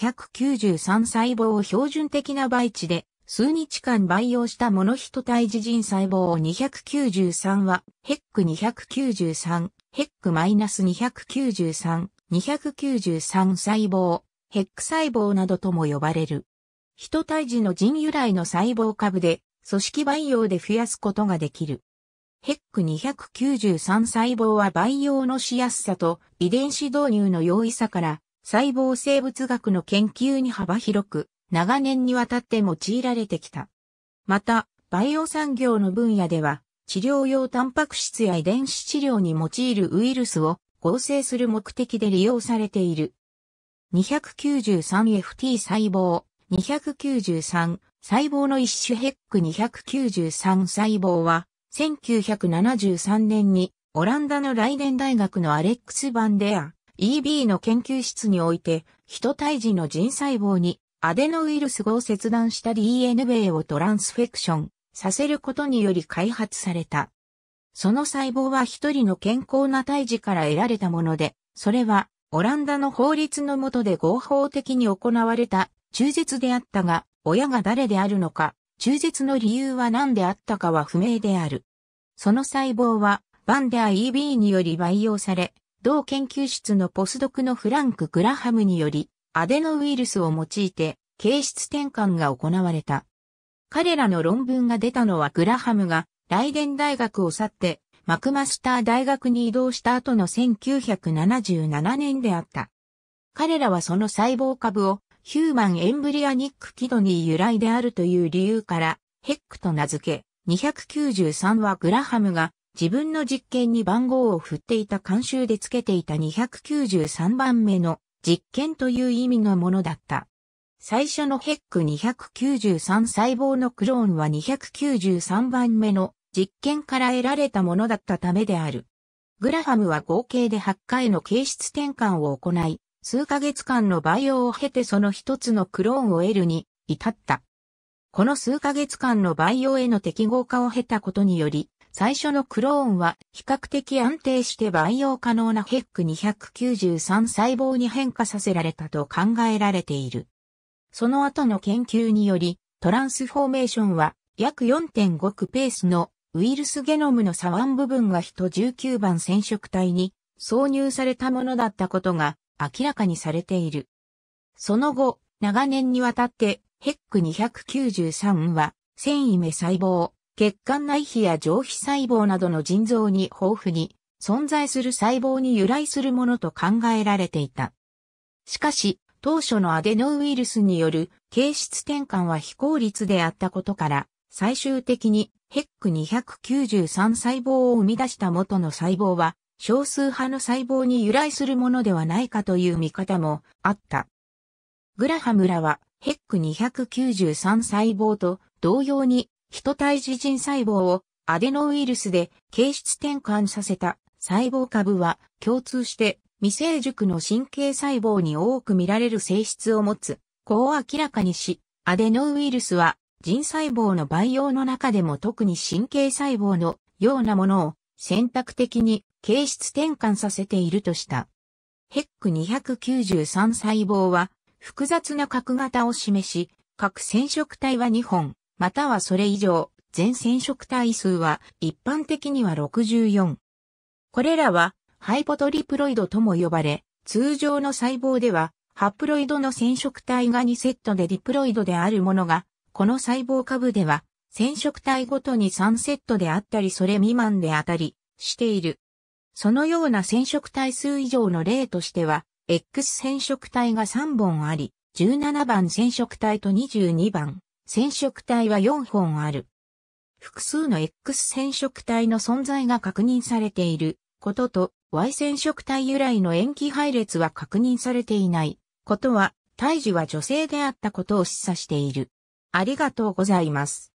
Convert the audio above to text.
約293細胞を標準的な培地で数日間培養したモノヒト体自人細胞を293は、ヘック293、ヘック -293、293細胞、ヘック細胞などとも呼ばれる。ヒト体児の腎由来の細胞株で、組織培養で増やすことができる。ヘック293細胞は培養のしやすさと遺伝子導入の容易さから細胞生物学の研究に幅広く、長年にわたって用いられてきた。また、バイオ産業の分野では、治療用タンパク質や遺伝子治療に用いるウイルスを合成する目的で利用されている。293FT 細胞、293細胞の一種ヘック293細胞は、1973年にオランダのライデン大学のアレックス・バンデア、EB の研究室において、人胎児の腎細胞にアデノウイルス号を切断した DNA をトランスフェクションさせることにより開発された。その細胞は一人の健康な胎児から得られたもので、それはオランダの法律の下で合法的に行われた中絶であったが、親が誰であるのか、中絶の理由は何であったかは不明である。その細胞は、バンデア EB により培養され、同研究室のポスドクのフランク・グラハムにより、アデノウイルスを用いて、形質転換が行われた。彼らの論文が出たのはグラハムが、ライデン大学を去って、マクマスター大学に移動した後の1977年であった。彼らはその細胞株を、ヒューマン・エンブリアニック・キドニー由来であるという理由から、ヘックと名付け、293はグラハムが自分の実験に番号を振っていた慣習でつけていた293番目の実験という意味のものだった。最初のヘック293細胞のクローンは293番目の実験から得られたものだったためである。グラハムは合計で8回の形質転換を行い、数ヶ月間の培養を経てその一つのクローンを得るに至った。この数ヶ月間の培養への適合化を経たことにより、最初のクローンは比較的安定して培養可能なヘック293細胞に変化させられたと考えられている。その後の研究により、トランスフォーメーションは約4.5区ペースのウイルスゲノムの左腕部分が人19番染色体に挿入されたものだったことが明らかにされている。その後、長年にわたってヘック293は繊維目細胞、血管内皮や上皮細胞などの腎臓に豊富に存在する細胞に由来するものと考えられていた。しかし、当初のアデノウイルスによる形質転換は非効率であったことから、最終的にヘック293細胞を生み出した元の細胞は、少数派の細胞に由来するものではないかという見方もあった。グラハムらはヘック293細胞と同様に人体自人細胞をアデノウイルスで形質転換させた細胞株は共通して未成熟の神経細胞に多く見られる性質を持つ、こう明らかにし、アデノウイルスは人細胞の培養の中でも特に神経細胞のようなものを選択的に形質転換させているとした。ヘック293細胞は複雑な角型を示し、核染色体は2本、またはそれ以上、全染色体数は一般的には64。これらはハイポトリプロイドとも呼ばれ、通常の細胞ではハプロイドの染色体が2セットでディプロイドであるものが、この細胞株では染色体ごとに3セットであったりそれ未満であったりしている。そのような染色体数以上の例としては、X 染色体が3本あり、17番染色体と22番染色体は4本ある。複数の X 染色体の存在が確認されていることと Y 染色体由来の塩基配列は確認されていないことは、胎児は女性であったことを示唆している。ありがとうございます。